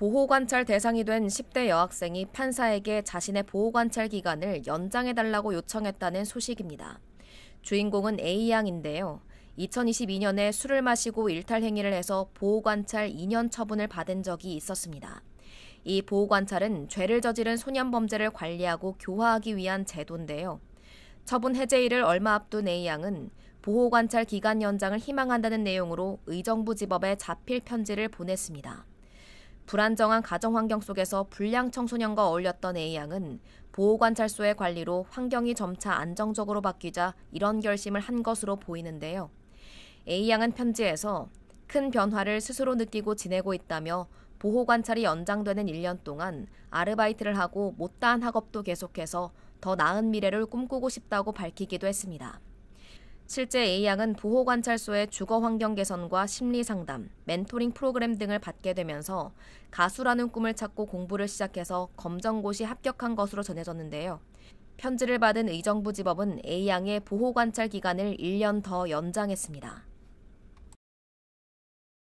보호관찰 대상이 된 10대 여학생이 판사에게 자신의 보호관찰 기간을 연장해달라고 요청했다는 소식입니다. 주인공은 A양인데요. 2022년에 술을 마시고 일탈 행위를 해서 보호관찰 2년 처분을 받은 적이 있었습니다. 이 보호관찰은 죄를 저지른 소년 범죄를 관리하고 교화하기 위한 제도인데요. 처분 해제일을 얼마 앞둔 A양은 보호관찰 기간 연장을 희망한다는 내용으로 의정부 지법에 자필 편지를 보냈습니다. 불안정한 가정 환경 속에서 불량 청소년과 어울렸던 A양은 보호관찰소의 관리로 환경이 점차 안정적으로 바뀌자 이런 결심을 한 것으로 보이는데요. A양은 편지에서 큰 변화를 스스로 느끼고 지내고 있다며 보호관찰이 연장되는 1년 동안 아르바이트를 하고 못다한 학업도 계속해서 더 나은 미래를 꿈꾸고 싶다고 밝히기도 했습니다. 실제 A양은 보호관찰소의 주거 환경 개선과 심리 상담, 멘토링 프로그램 등을 받게 되면서 가수라는 꿈을 찾고 공부를 시작해서 검정고시 합격한 것으로 전해졌는데요. 편지를 받은 의정부지법은 A양의 보호관찰 기간을 1년 더 연장했습니다.